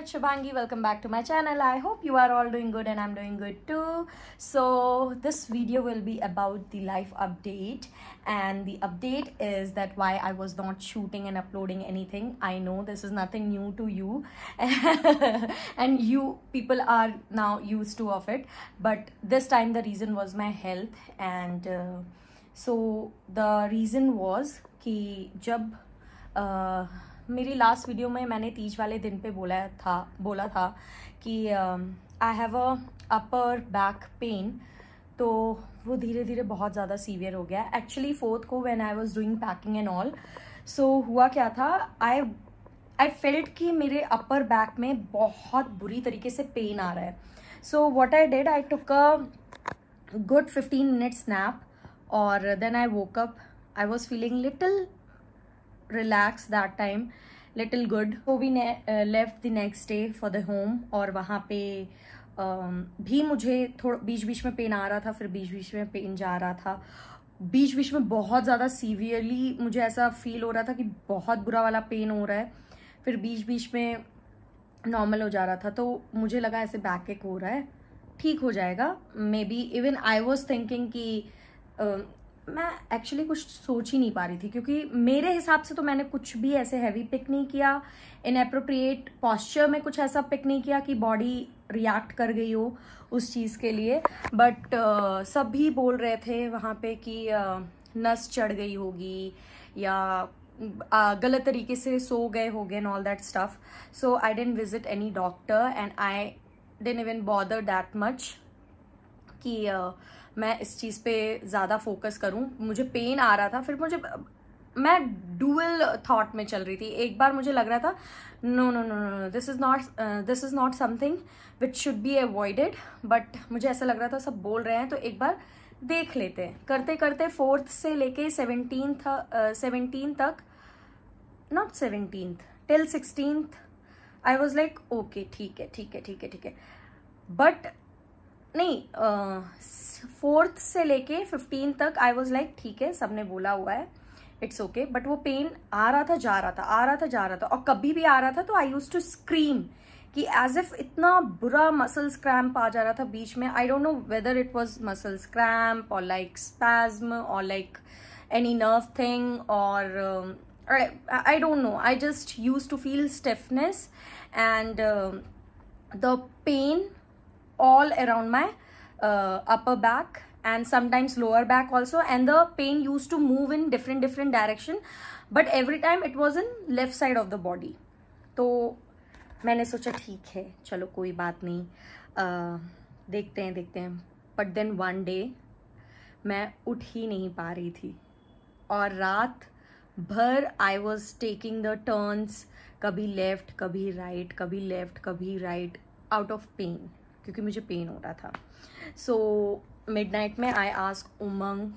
it's Shubhangi. Welcome back to my channel. I hope you are all doing good and I'm doing good too. So this video will be about the life update and the update is that why I was not shooting and uploading anything. I know this is nothing new to you and you people are now used to of it but this time the reason was my health and uh, so the reason was ki जब uh, मेरी last video में मैंने तीज वाले दिन पे बोला था बोला था कि I have a upper back pain तो वो धीरे धीरे बहुत ज़्यादा सीवियर हो गया एक्चुअली फोर्थ को when I was doing packing and all so हुआ क्या था आई आई फेल्ट कि मेरे अपर बैक में बहुत बुरी तरीके से पेन आ रहा है so what I did I took a good fifteen minute snap और then I woke up I was feeling little relax that time little good so we uh, left the next day for the home और वहाँ पे uh, भी मुझे थोड़ा बीच बीच में pen आ रहा था फिर बीच बीच में पेन जा रहा था बीच बीच में बहुत ज़्यादा सीवियरली मुझे ऐसा फील हो रहा था कि बहुत बुरा वाला पेन हो रहा है फिर बीच बीच में नॉर्मल हो जा रहा था तो मुझे लगा ऐसे बैक एक हो रहा है ठीक हो जाएगा maybe even I was thinking कि um, मैं एक्चुअली कुछ सोच ही नहीं पा रही थी क्योंकि मेरे हिसाब से तो मैंने कुछ भी ऐसे हैवी पिक नहीं किया इन अप्रोप्रिएट पॉस्चर में कुछ ऐसा पिक नहीं किया कि बॉडी रिएक्ट कर गई हो उस चीज़ के लिए बट uh, सब भी बोल रहे थे वहाँ पे कि uh, नस चढ़ गई होगी या गलत तरीके से सो गए गए and all that stuff so I didn't visit any doctor and I didn't even bother that much कि मैं इस चीज़ पे ज़्यादा फोकस करूँ मुझे पेन आ रहा था फिर मुझे मैं डुअल थॉट में चल रही थी एक बार मुझे लग रहा था no no no no this is not this is not something which should be avoided but मुझे ऐसा लग रहा था सब बोल रहे हैं तो एक बार देख लेते हैं करते करते फोर्थ से लेके सेवनटीन सेवनटीन uh, तक not seventeen till sixteen I was like okay ठीक है ठीक है ठीक है ठीक है बट नहीं फोर्थ से लेके फिफ्टीन तक आई वॉज लाइक ठीक है सबने बोला हुआ है इट्स ओके बट वो पेन आ रहा था जा रहा था आ रहा था जा रहा था और कभी भी आ रहा था तो आई यूज टू स्क्रीम कि एज इफ इतना बुरा मसल्स क्रैम्प आ जा रहा था बीच में I don't know whether it was muscles cramp और लाइक स्पैज्म और लाइक एनी नर्व थिंग और I don't know I just use to feel stiffness and the pain all around my uh, upper back and sometimes lower back also and the pain used to move in different different direction but every time it was in left side of the body तो मैंने सोचा ठीक है चलो कोई बात नहीं आ, देखते हैं देखते हैं बट देन वन मैं उठ ही नहीं पा रही थी और रात भर I was taking the turns कभी लेफ़्ट कभी राइट right, कभी लेफ़्ट कभी राइट आउट ऑफ पेन क्योंकि मुझे पेन हो रहा था सो मिड नाइट में आई आस्क उमंग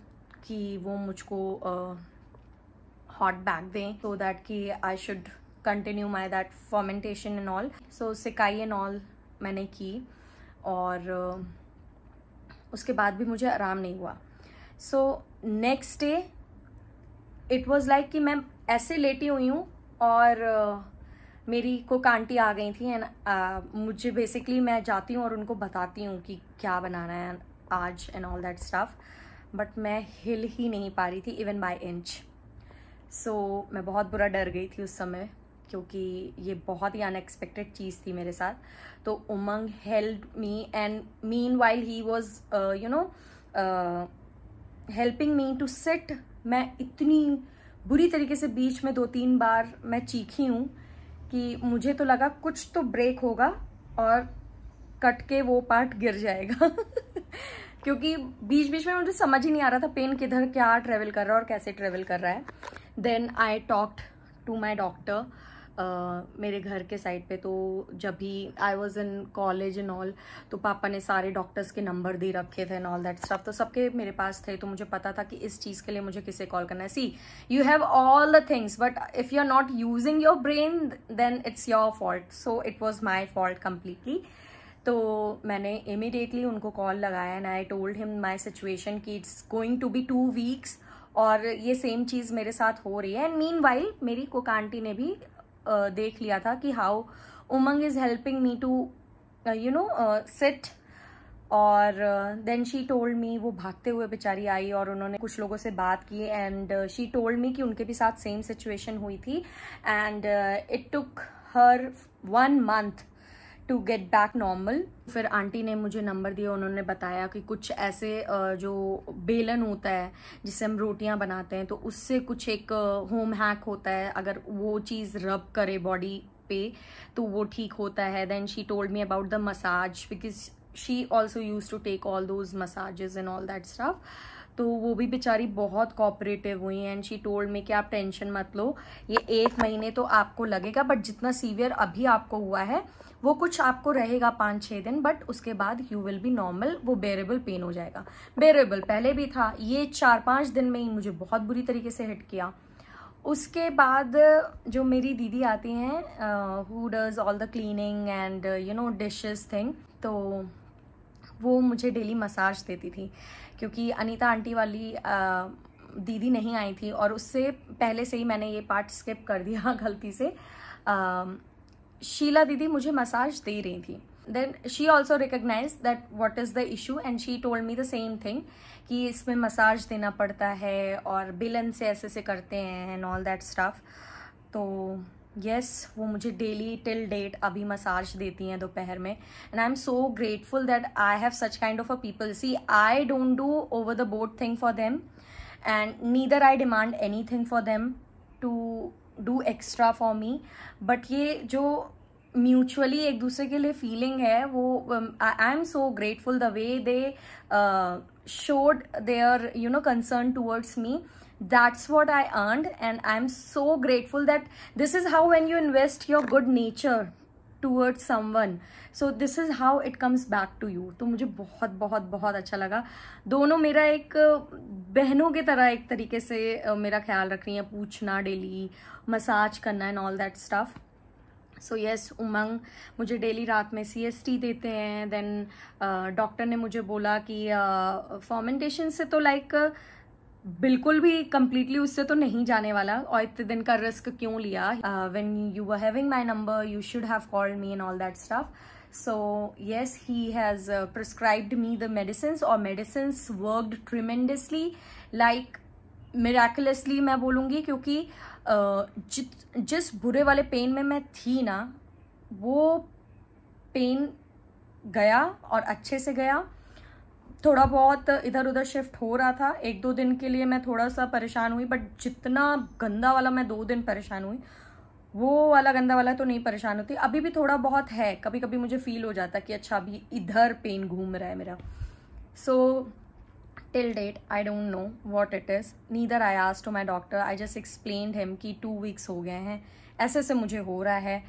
कि वो मुझको हॉट बैग दें सो दैट कि I should continue my that fomentation and all so सिकाई एंड ऑल मैंने की और uh, उसके बाद भी मुझे आराम नहीं हुआ so next day it was like कि मैं ऐसे लेटी हुई हूँ और uh, मेरी को आंटी आ गई थी एंड uh, मुझे बेसिकली मैं जाती हूँ और उनको बताती हूँ कि क्या बनाना है आज and all that stuff but मैं हिल ही नहीं पा रही थी इवन बाय इंच सो मैं बहुत बुरा डर गई थी उस समय क्योंकि ये बहुत ही अनएक्सपेक्टेड चीज़ थी मेरे साथ तो Umang help me and meanwhile he was you know helping me to set मैं इतनी बुरी तरीके से बीच में दो तीन बार मैं चीखी हूँ कि मुझे तो लगा कुछ तो ब्रेक होगा और कट के वो पार्ट गिर जाएगा क्योंकि बीच बीच में मुझे समझ ही नहीं आ रहा था पेन किधर क्या ट्रेवल कर रहा है और कैसे ट्रेवल कर रहा है then I talked to my doctor मेरे घर के साइड पे तो जब भी I was in college in all तो पापा ने सारे डॉक्टर्स के नंबर दे रखे थे एंड ऑल दैट स्टफ तो सबके मेरे पास थे तो मुझे पता था कि इस चीज़ के लिए मुझे किसे कॉल करना है see you have all the things but if you are not using your brain then it's your fault so it was my fault completely तो मैंने इमिडिएटली उनको कॉल लगाया and I told him my situation कि it's going to be two weeks और ये same चीज़ मेरे साथ हो रही है एंड मीन वाइल मेरी कोकांटी ने भी देख लिया था कि how Umang is helping me to you know sit और देन शी टोल्ड मी वो भागते हुए बेचारी आई और उन्होंने कुछ लोगों से बात की एंड शी टोल्ड मी कि उनके भी साथ सेम सिचुएशन हुई थी and it took her one month to get back normal फिर आंटी ने मुझे नंबर दिया उन्होंने बताया कि कुछ ऐसे जो बेलन होता है जिससे हम रोटियां बनाते हैं तो उससे कुछ एक होम हैक होता है अगर वो चीज़ रब करे बॉडी पे तो वो ठीक होता है then she told me about the massage because she also use to take all those massages and all that stuff तो वो भी बेचारी बहुत कॉपरेटिव हुई एंड शी टोल्ड में कि आप टेंशन मत लो ये एक महीने तो आपको लगेगा बट जितना सीवियर अभी आपको हुआ है वो कुछ आपको रहेगा पाँच छः दिन बट उसके बाद यू विल बी नॉर्मल वो बेरेबल पेन हो जाएगा बेरेबल पहले भी था ये चार पाँच दिन में ही मुझे बहुत बुरी तरीके से हिट किया उसके बाद जो मेरी दीदी आती हैं who does all the cleaning and you know dishes thing तो वो मुझे डेली मसाज देती थी क्योंकि अनीता आंटी वाली आ, दीदी नहीं आई थी और उससे पहले से ही मैंने ये पार्ट स्किप कर दिया गलती से आ, शीला दीदी मुझे मसाज दे रही थी then she also recognise that what is the issue and she told me the same thing कि इसमें मसाज देना पड़ता है और बिलन से ऐसे से करते हैं एंड ऑल दैट स्टाफ तो यस वो मुझे डेली टिल डेट अभी मसाज देती हैं दोपहर में and I am so grateful that I have such kind of a people see I don't do over the boat thing for them and neither I demand any thing for them to do extra for me but ये जो mutually एक दूसरे के लिए feeling है वो I am so grateful the way they showed their you know concern towards me that's what I earn and I am so grateful that this is how when you invest your good nature towards someone so this is how it comes back to you तो मुझे बहुत बहुत बहुत अच्छा लगा दोनों मेरा एक बहनों की तरह एक तरीके से uh, मेरा ख्याल रख रही हैं पूछना डेली मसाज करना and all that stuff so yes Umang मुझे डेली रात में सी देते हैं देन डॉक्टर uh, ने मुझे बोला कि फॉर्मेंटेशन uh, से तो लाइक uh, बिल्कुल भी कम्प्लीटली उससे तो नहीं जाने वाला और इतने दिन का रिस्क क्यों लिया when you were having my number you should have called me and all that stuff so yes he has prescribed me the medicine और medicine worked tremendously like miraculously मैं बोलूँगी क्योंकि uh, जित जिस बुरे वाले पेन में मैं थी ना वो पेन गया और अच्छे से गया थोड़ा बहुत इधर उधर शिफ्ट हो रहा था एक दो दिन के लिए मैं थोड़ा सा परेशान हुई बट जितना गंदा वाला मैं दो दिन परेशान हुई वो वाला गंदा वाला तो नहीं परेशान होती अभी भी थोड़ा बहुत है कभी कभी मुझे फील हो जाता कि अच्छा अभी इधर पेन घूम रहा है मेरा so so, till date I don't know what it is neither I ask to my doctor I just explain him कि टू वीक्स हो गए हैं ऐसे ऐसे मुझे हो रहा है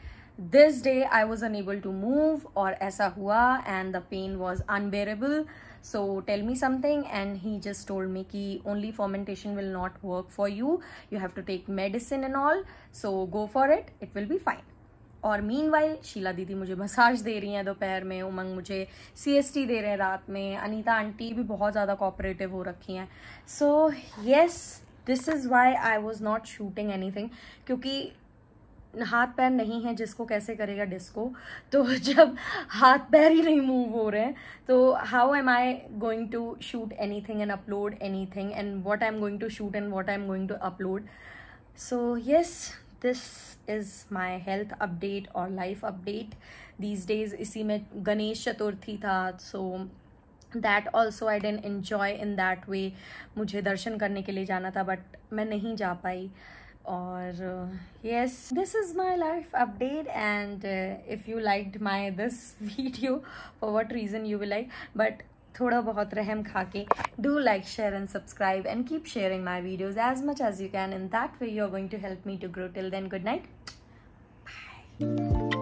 this day I was unable to move और ऐसा हुआ and the pain was unbearable so tell me something and he just told me की only fomentation will not work for you you have to take medicine and all so go for it it will be fine और meanwhile Sheela दीदी मुझे massage दे रही हैं दोपहर में उमंग मुझे सी दे रहे हैं रात में अनीता आंटी भी बहुत ज़्यादा कोऑपरेटिव हो रखी हैं so yes this is why I was not shooting thing क्योंकि हाथ पैर नहीं है जिसको कैसे करेगा डिस्को तो जब हाथ पैर ही नहीं मूव हो रहे हैं तो how am I going to shoot any thing and upload any thing and what I am going to shoot and what I am going to upload so yes this is my health update और life update these days इसी में गणेश चतुर्थी था so that also I didn't enjoy in that way मुझे दर्शन करने के लिए जाना था बट मैं नहीं जा पाई और yes this is my life update and if you liked my this video for what reason you will like but थोड़ा बहुत रहम खा के do like share and subscribe and keep sharing my videos as much as you can in that way you are going to help me to grow till then good night Thank you.